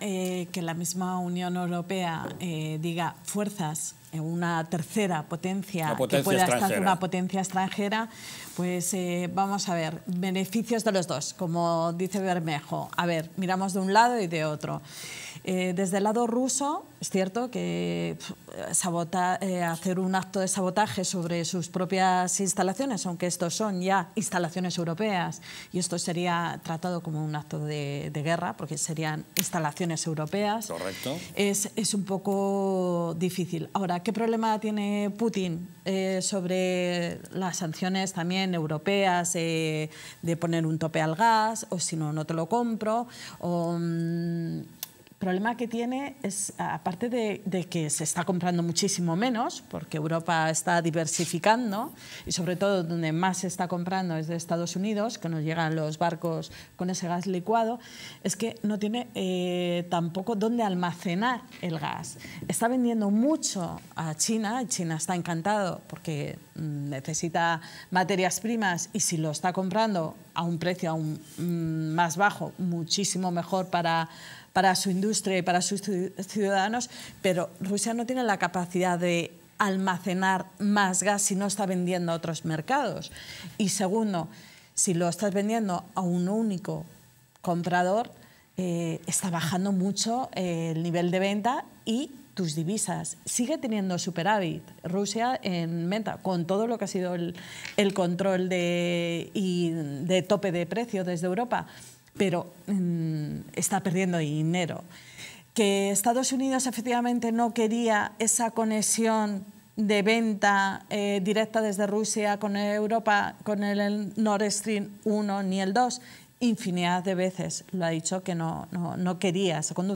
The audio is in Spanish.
Eh, que la misma Unión Europea eh, diga fuerzas en una tercera potencia, que pueda estar una potencia extranjera, pues eh, vamos a ver, beneficios de los dos, como dice Bermejo. A ver, miramos de un lado y de otro. Eh, desde el lado ruso, es cierto que sabota, eh, hacer un acto de sabotaje sobre sus propias instalaciones, aunque estos son ya instalaciones europeas, y esto sería tratado como un acto de, guerra, porque serían instalaciones europeas. Correcto. Es, es, un poco difícil. Ahora, ¿qué problema tiene Putin eh, sobre las sanciones también europeas de poner un tope al gas, o si no, no te lo compro? O, mm, problema que tiene es, aparte de, que se está comprando muchísimo menos, porque Europa está diversificando, y sobre todo donde más se está comprando es de Estados Unidos, que nos llegan los barcos con ese gas licuado, es que no tiene eh, tampoco dónde almacenar el gas. Está vendiendo mucho a China, China está encantado porque mm, necesita materias primas y si lo está comprando a un precio aún mm, más bajo, muchísimo mejor para para su industria y para sus ciudadanos, pero Rusia no tiene la capacidad de almacenar más gas si no está vendiendo a otros mercados. Y segundo, si lo estás vendiendo a un único comprador, eh, está bajando mucho eh, el nivel de venta y tus divisas. Sigue teniendo superávit Rusia en venta, con todo lo que ha sido el, control y de tope de precio desde Europa pero mm, está perdiendo dinero. Que Estados Unidos efectivamente no quería esa conexión de venta eh, directa desde Rusia con Europa, con el Nord Stream 1 ni el 2, infinidad de veces lo ha dicho que no, no quería esa